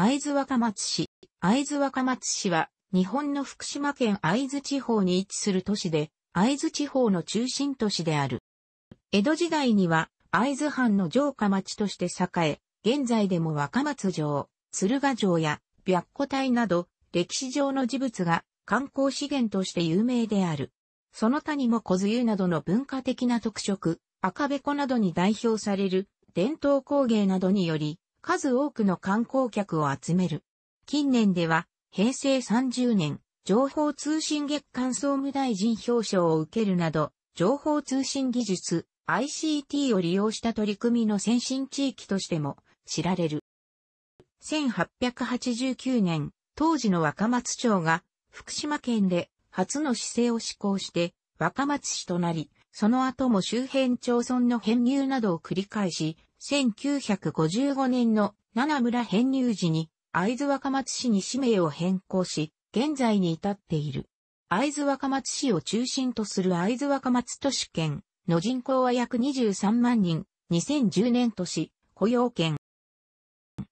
会津若松市。会津若松市は、日本の福島県会津地方に位置する都市で、会津地方の中心都市である。江戸時代には、会津藩の城下町として栄え、現在でも若松城、鶴ヶ城や白虎隊など、歴史上の事物が観光資源として有名である。その他にも小津湯などの文化的な特色、赤べこなどに代表される伝統工芸などにより、数多くの観光客を集める。近年では、平成30年、情報通信月間総務大臣表彰を受けるなど、情報通信技術、ICT を利用した取り組みの先進地域としても知られる。1889年、当時の若松町が福島県で初の市政を施行して若松市となり、その後も周辺町村の編入などを繰り返し、1955年の七村編入時に会津若松市に氏名を変更し、現在に至っている。会津若松市を中心とする会津若松都市圏の人口は約23万人、2010年都市、雇用圏。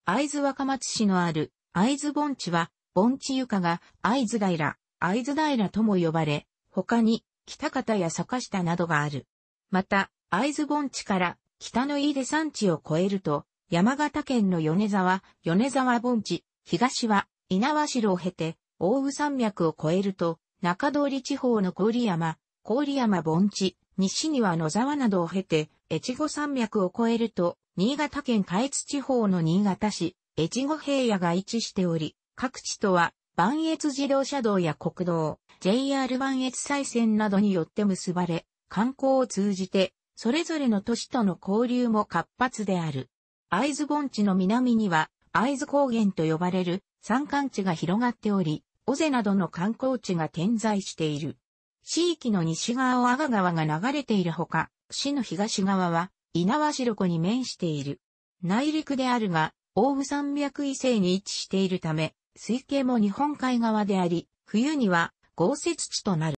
会津若松市のある会津盆地は、盆地床が会津平、会津平とも呼ばれ、他に北方や坂下などがある。また、会津盆地から北の飯で山地を越えると、山形県の米沢、米沢盆地、東は稲和城を経て、大宇山脈を越えると、中通り地方の郡山、郡山盆地、西には野沢などを経て、越後山脈を越えると、新潟県下越地方の新潟市、越後平野が位置しており、各地とは、万越自動車道や国道、JR 万越再線などによって結ばれ、観光を通じて、それぞれの都市との交流も活発である。会津盆地の南には、会津高原と呼ばれる山間地が広がっており、尾瀬などの観光地が点在している。地域の西側を阿賀川が流れているほか、市の東側は稲葉城湖に面している。内陸であるが、大武山脈以西に位置しているため、水系も日本海側であり、冬には豪雪地となる。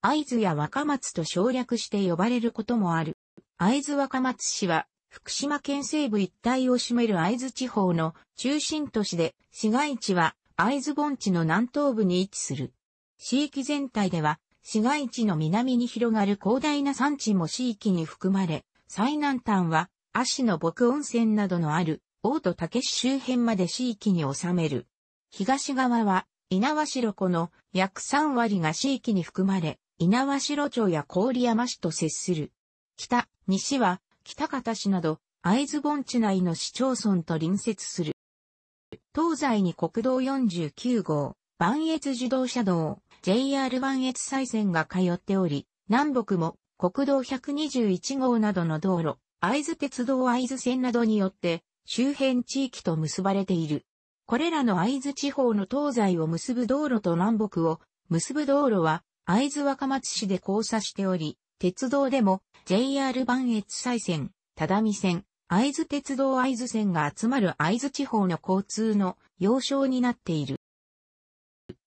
会津や若松と省略して呼ばれることもある。会津若松市は、福島県西部一帯を占める会津地方の中心都市で、市街地は会津盆地の南東部に位置する。地域全体では、市街地の南に広がる広大な山地も市域に含まれ、最南端は、足の牧温泉などのある、大戸竹周辺まで市域に収める。東側は、猪苗代湖の約3割が地域に含まれ、猪苗代町や郡山市と接する。北、西は、北方市など、会津盆地内の市町村と隣接する。東西に国道49号、磐越自動車道、JR 磐越西線が通っており、南北も国道121号などの道路、会津鉄道会津線などによって、周辺地域と結ばれている。これらの会津地方の東西を結ぶ道路と南北を結ぶ道路は会津若松市で交差しており、鉄道でも JR 磐越西線、只見線、会津鉄道会津線が集まる会津地方の交通の要衝になっている。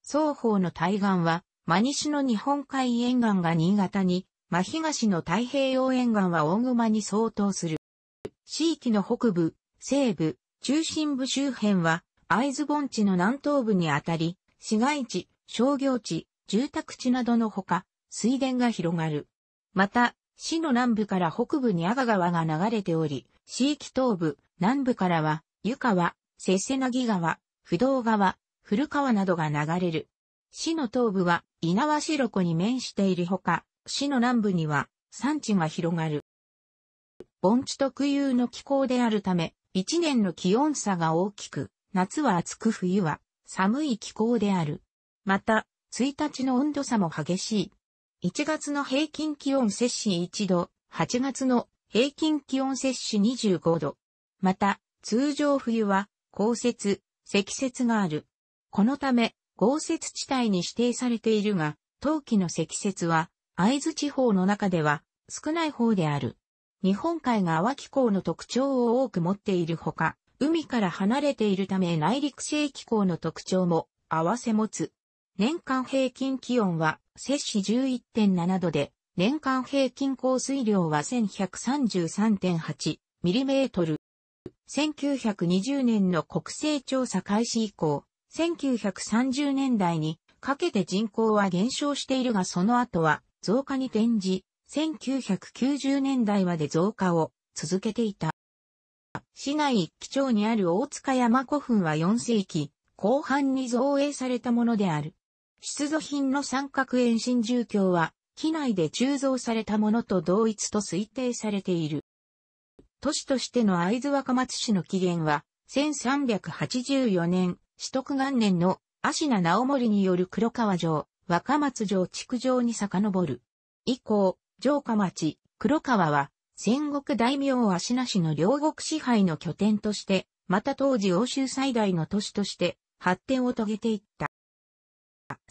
双方の対岸は、真西の日本海沿岸が新潟に、真東の太平洋沿岸は大熊に相当する。地域の北部、西部、中心部周辺は会津盆地の南東部にあたり、市街地、商業地、住宅地などのほか、水田が広がる。また、市の南部から北部に阿賀川が流れており、市域東部、南部からは、湯川、せ瀬なぎ川、不動川、古川などが流れる。市の東部は、稲葉白湖に面しているほか、市の南部には、山地が広がる。盆地特有の気候であるため、一年の気温差が大きく、夏は暑く冬は寒い気候である。また、1日の温度差も激しい。1月の平均気温摂氏1度、8月の平均気温摂氏25度。また、通常冬は降雪、積雪がある。このため、豪雪地帯に指定されているが、冬季の積雪は、会津地方の中では少ない方である。日本海が淡気候の特徴を多く持っているほか、海から離れているため内陸性気候の特徴も合わせ持つ。年間平均気温は摂氏11.7度で、年間平均降水量は1 1 3 3 8トル。1920年の国勢調査開始以降、1930年代にかけて人口は減少しているがその後は増加に転じ、1990年代まで増加を続けていた。市内一基町にある大塚山古墳は4世紀、後半に造営されたものである。出土品の三角円神住居は、機内で鋳造されたものと同一と推定されている。都市としての会津若松市の起源は、1384年、四徳元年の芦名直盛による黒川城、若松城築城に遡る。以降、城下町、黒川は、戦国大名足名氏の両国支配の拠点として、また当時欧州最大の都市として発展を遂げていった。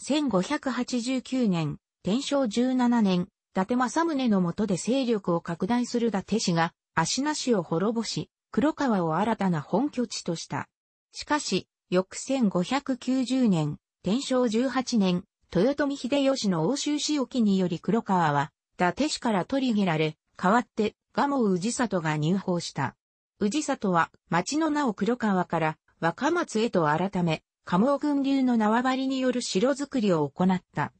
1589年、天正17年、伊達政宗の下で勢力を拡大する伊達氏が、足名氏を滅ぼし、黒川を新たな本拠地とした。しかし、翌1590年、天正18年、豊臣秀吉の欧州市沖により黒川は、伊達氏から取り下られ、代わって、蒲生氏里が入法した。氏里は、町の名を黒川から、若松へと改め、鴨生軍流の縄張りによる城づくりを行った。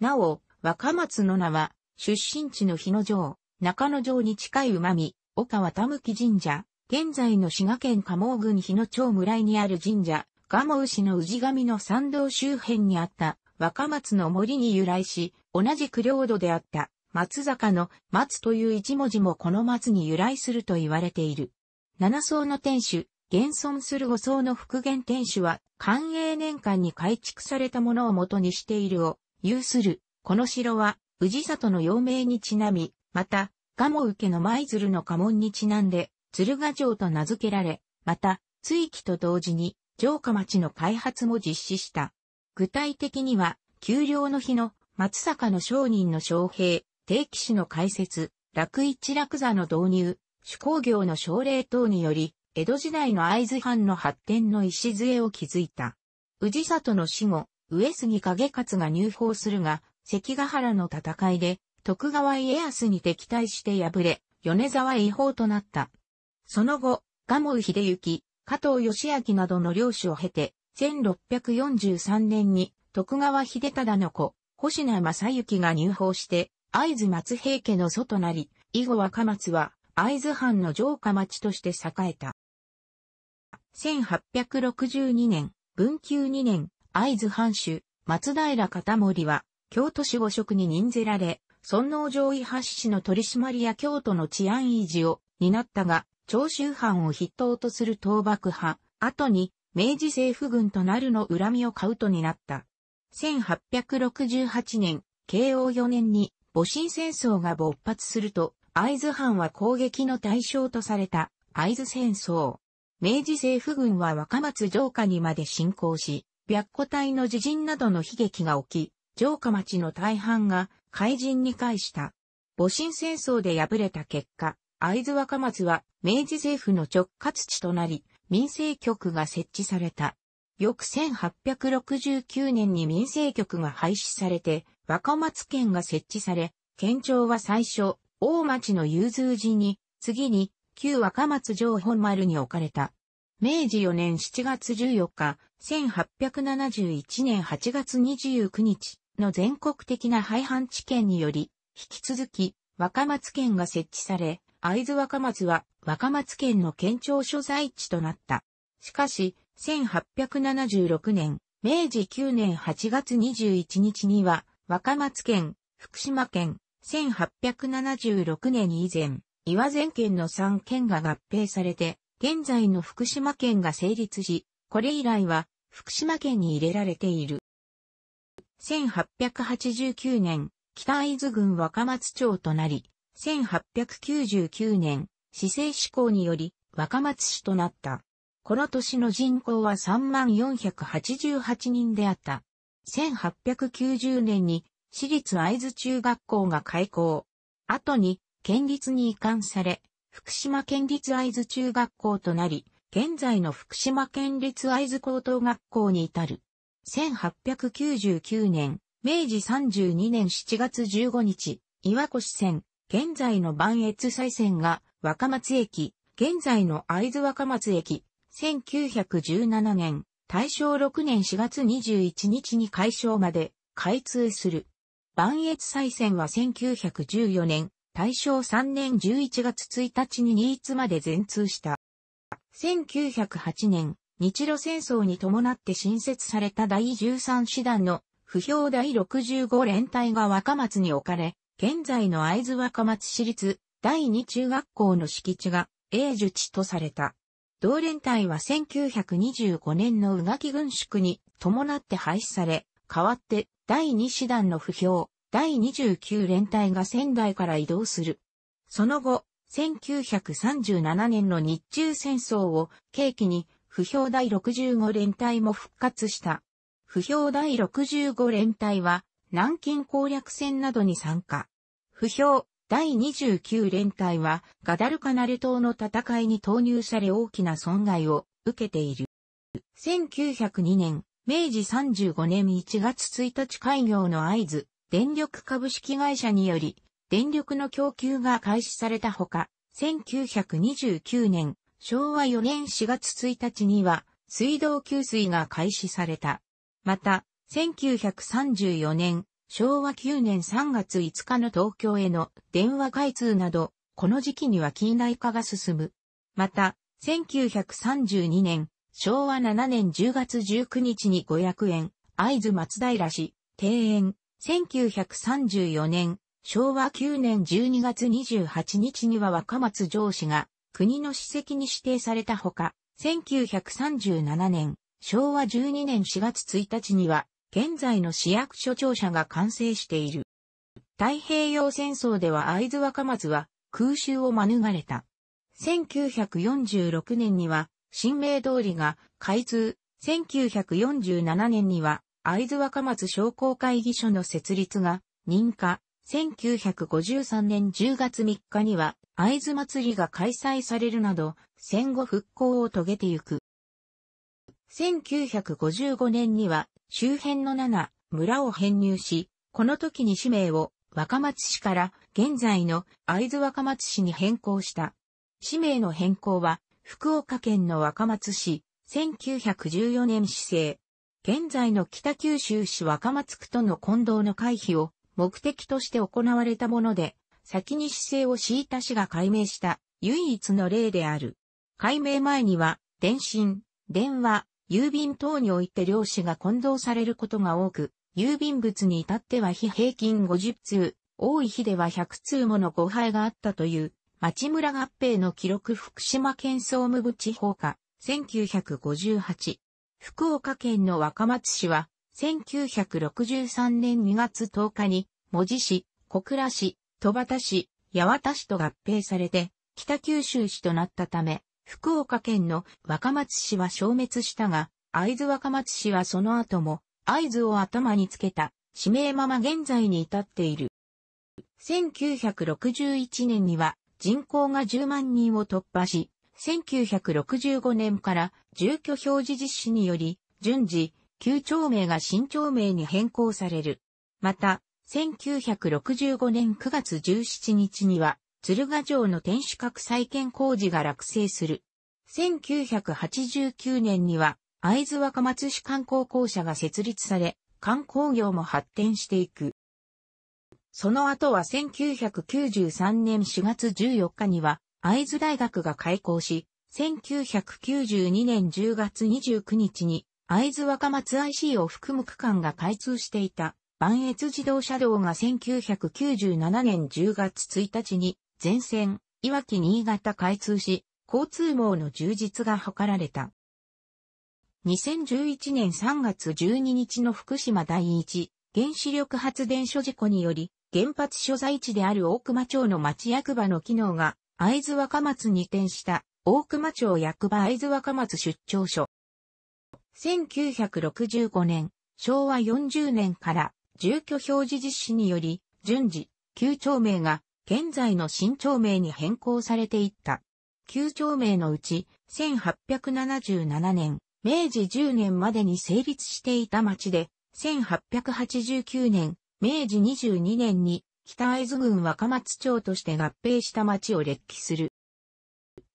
なお、若松の名は、出身地の日野城、中野城に近い馬見、岡渡向神社、現在の滋賀県鴨生郡日野町村にある神社、鴨生市の氏神の参道周辺にあった若松の森に由来し、同じ供領土であった。松坂の松という一文字もこの松に由来すると言われている。七層の天守、現存する五層の復元天守は、寛永年間に改築されたものを元にしているを、有する。この城は、治里の陽明にちなみ、また、賀茂受の舞鶴の家紋にちなんで、鶴ヶ城と名付けられ、また、追記と同時に、城下町の開発も実施した。具体的には、丘陵の日の松坂の商人の将兵、定期史の解説、楽一楽座の導入、手工業の奨励等により、江戸時代の会津藩の発展の礎を築いた。氏里の死後、上杉景勝が入法するが、関ヶ原の戦いで、徳川家康に敵対して敗れ、米沢違法となった。その後、賀茂秀行、加藤義明などの領主を経て、1643年に徳川秀忠の子、星名正幸が入法して、会津松平家の祖となり、以後若松は会津藩の城下町として栄えた。1862年、文久2年、会津藩主、松平片森は、京都市五職に任ぜられ、尊王上位発市の取締や京都の治安維持を担ったが、長州藩を筆頭とする倒幕派、後に明治政府軍となるの恨みを買うとになった。1868年、慶応4年に戊辰戦争が勃発すると、会津藩は攻撃の対象とされた会津戦争。明治政府軍は若松城下にまで侵攻し、白虎隊の自陣などの悲劇が起き、城下町の大半が海人に返した。戊辰戦争で敗れた結果、会津若松は明治政府の直轄地となり、民政局が設置された。翌1869年に民政局が廃止されて、若松県が設置され、県庁は最初、大町の融通寺に、次に、旧若松城本丸に置かれた。明治4年7月14日、1871年8月29日の全国的な廃藩置県により、引き続き、若松県が設置され、会津若松は若松県の県庁所在地となった。しかし、1876年、明治9年8月21日には、若松県、福島県、1876年以前、岩前県の3県が合併されて、現在の福島県が成立し、これ以来は福島県に入れられている。1889年、北伊豆郡若松町となり、1899年、市政施行により若松市となった。この年の人口は3488人であった。1890年に私立会津中学校が開校。後に県立に移管され、福島県立会津中学校となり、現在の福島県立会津高等学校に至る。1899年、明治32年7月15日、岩越線、現在の万越西線が若松駅、現在の会津若松駅、1917年、大正6年4月21日に開消まで開通する。万越再線は1914年、大正3年11月1日に新津まで全通した。1908年、日露戦争に伴って新設された第13師団の不評第65連隊が若松に置かれ、現在の会津若松市立第2中学校の敷地が永寿地とされた。同連隊は1925年の宇垣軍縮に伴って廃止され、代わって第2師団の不評、第29連隊が仙台から移動する。その後、1937年の日中戦争を契機に、不評第65連隊も復活した。不評第65連隊は、南京攻略戦などに参加。不評第29連隊はガダルカナル島の戦いに投入され大きな損害を受けている。1902年、明治35年1月1日開業の合図、電力株式会社により、電力の供給が開始されたほか、1929年、昭和4年4月1日には、水道給水が開始された。また、1934年、昭和9年3月5日の東京への電話開通など、この時期には近代化が進む。また、1932年、昭和7年10月19日に五百円、会津松平市、庭園、1934年、昭和9年12月28日には若松城市が国の史跡に指定されたほか、1937年、昭和12年4月1日には現在の市役所庁舎が完成している。太平洋戦争では会津若松は空襲を免れた。1946年には新名通りが開通、1947年には会津若松商工会議所の設立が認可、1953年10月3日には会津祭りが開催されるなど戦後復興を遂げてゆく。1955年には周辺の7村を編入し、この時に氏名を若松市から現在の会津若松市に変更した。氏名の変更は福岡県の若松市、1914年市政。現在の北九州市若松区との混同の回避を目的として行われたもので、先に市政を敷いた市が解明した唯一の例である。解明前には、電信、電話、郵便等において量子が混同されることが多く、郵便物に至っては非平均50通、多い日では100通もの誤配があったという、町村合併の記録福島県総務部地方課、1958。福岡県の若松市は、1963年2月10日に、文字市、小倉市、戸畑市、八幡市と合併されて、北九州市となったため、福岡県の若松市は消滅したが、会津若松市はその後も、会津を頭につけた、指名まま現在に至っている。1961年には人口が10万人を突破し、1965年から住居表示実施により、順次、旧町名が新町名に変更される。また、1965年9月17日には、鶴ヶ城の天守閣再建工事が落成する。1989年には、会津若松市観光公社が設立され、観光業も発展していく。その後は1993年4月14日には、会津大学が開校し、1992年10月29日に、会津若松 IC を含む区間が開通していた、万越自動車道が1997年10月1日に全線、いわき新潟開通し、交通網の充実が図られた。2011年3月12日の福島第一原子力発電所事故により、原発所在地である大熊町の町役場の機能が、会津若松に移転した大熊町役場会津若松出張所。1965年、昭和40年から住居表示実施により、順次、旧町名が現在の新町名に変更されていった。旧町名のうち、1877年、明治10年までに成立していた町で、1889年、明治22年に北会津郡若松町として合併した町を列記する。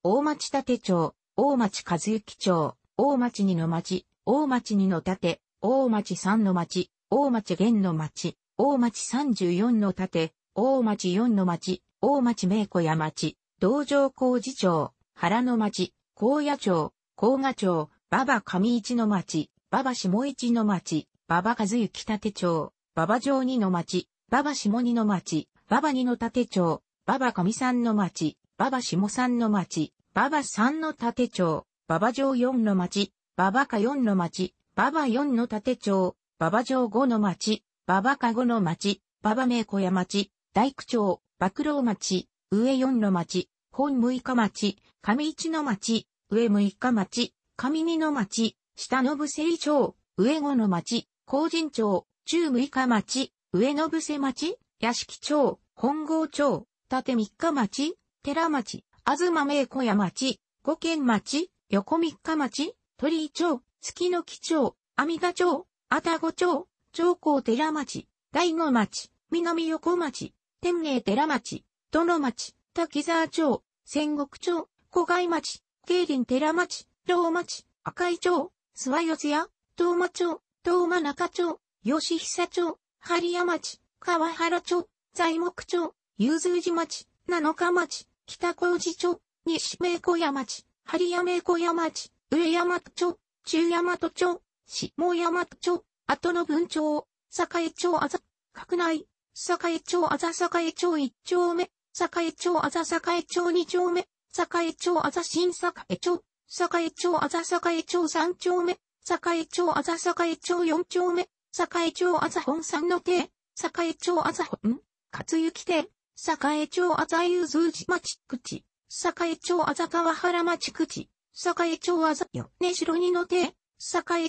大町立町、大町和幸町、大町二の町、大町二の立、大町三の町、大町玄の町、大町三十四の立、大町四の町、大町名古屋町、道場工事町、原の町、高野町、高賀町、馬場上市の町、馬場下市の町、馬場和幸立町、馬場城二の町、馬場下二の町、馬場二の立町、馬場上三の町、馬場下三の町、馬場三の立町、馬場城四の町、馬場下四の町、馬場四の立町、馬場城五の町、馬場下五の町、馬場名古屋町、大工町、幕老町、上四の町、本六日町、上一の町、上六日町、上二の町、下信井町、上五の町、高人町、中六日町、上信瀬町、屋敷町、本郷町、縦三日町、寺町、東名古屋町、五軒町、横三日町、鳥居町、月の木町、阿弥陀町、多宕町、長江寺町、大子町、南横町、天明寺町、殿町、滝沢町、仙国町、小貝町、慶林寺町、道町、赤井町、諏訪四谷、東間町、東間中町、吉久町、針谷町、川原町、材木町、融通寺町、七日町、北小路町、西名古屋町、針谷名古屋町、上山町、中山町、下山町、後の文町、栄町あざ、閣内、栄町あざ栄町一丁目、栄町あざ栄町二丁目、栄町あざ新栄町、栄町あざ栄町三丁目、栄町あざ栄町四丁目、栄町あざ本三の邸、栄町あざ本、勝行邸、栄町あざゆずじ町口、栄町あざ川原町口、栄町あざよねしろにの邸、栄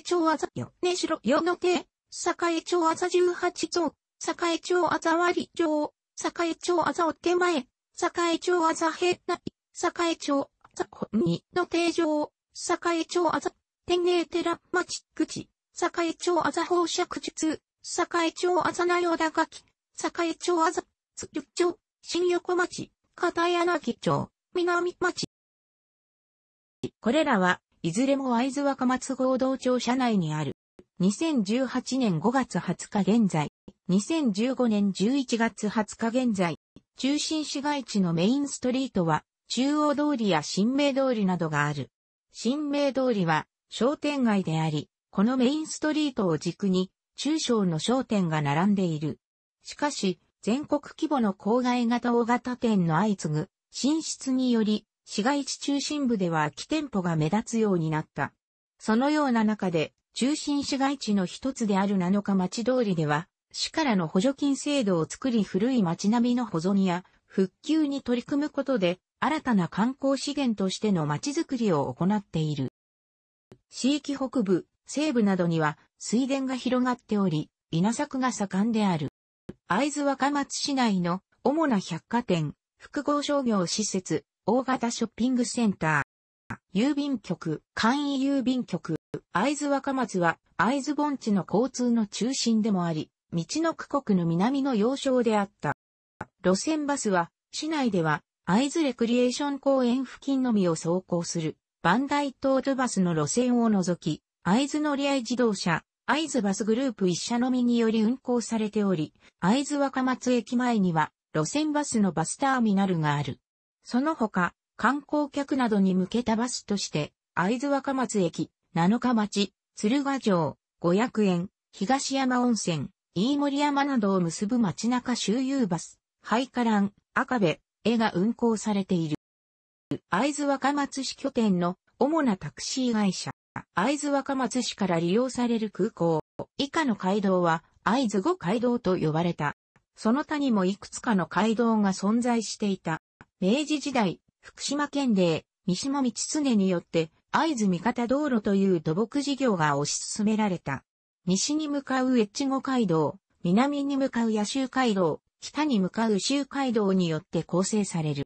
町あざよねしろよの邸、栄町あざ十八町栄町あざわり町、栄町あざお手前、栄町あざへない、栄町あざほにの定常、栄町あざ、天寧寺町口、栄町あざ放射口通、栄町あざなよだがき、栄町あざ、つゆ町、新横町、片柳町、南町。これらは、いずれも会津若松合同庁舎内にある。2018年5月20日現在、2015年11月20日現在、中心市街地のメインストリートは、中央通りや新名通りなどがある。新名通りは商店街であり、このメインストリートを軸に、中小の商店が並んでいる。しかし、全国規模の郊外型大型店の相次ぐ、進出により、市街地中心部では空き店舗が目立つようになった。そのような中で、中心市街地の一つである7日町通りでは、市からの補助金制度を作り古い町並みの保存や復旧に取り組むことで、新たな観光資源としての町づくりを行っている。地域北部、西部などには水田が広がっており、稲作が盛んである。会津若松市内の主な百貨店、複合商業施設、大型ショッピングセンター、郵便局、簡易郵便局、会津若松は会津盆地の交通の中心でもあり、道の区国の南の要衝であった。路線バスは、市内では、会津レクリエーション公園付近のみを走行する、バンダイ東都バスの路線を除き、会津乗合自動車、会津バスグループ一社のみにより運行されており、会津若松駅前には、路線バスのバスターミナルがある。その他、観光客などに向けたバスとして、会津若松駅、七日町、鶴ヶ城、五百円、東山温泉、飯森山などを結ぶ街中周遊バス、ハイカラン、赤部、絵が運行されている。会津若松市拠点の主なタクシー会社、会津若松市から利用される空港、以下の街道は会津五街道と呼ばれた。その他にもいくつかの街道が存在していた。明治時代、福島県令、三島道常によって、会津味方道路という土木事業が推し進められた。西に向かう越後街道、南に向かう野州街道、北に向かう州街道によって構成される。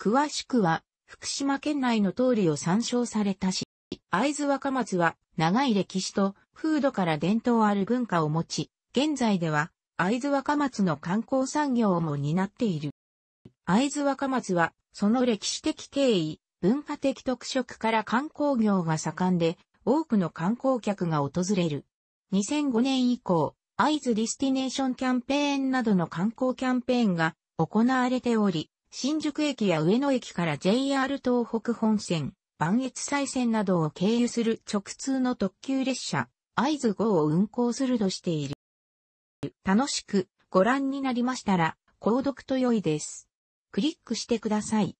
詳しくは、福島県内の通りを参照されたし、会津若松は長い歴史と風土から伝統ある文化を持ち、現在では会津若松の観光産業も担っている。会津若松はその歴史的経緯、文化的特色から観光業が盛んで、多くの観光客が訪れる。2005年以降、アイズディスティネーションキャンペーンなどの観光キャンペーンが行われており、新宿駅や上野駅から JR 東北本線、万越西線などを経由する直通の特急列車、合図号を運行するとしている。楽しくご覧になりましたら、購読と良いです。クリックしてください。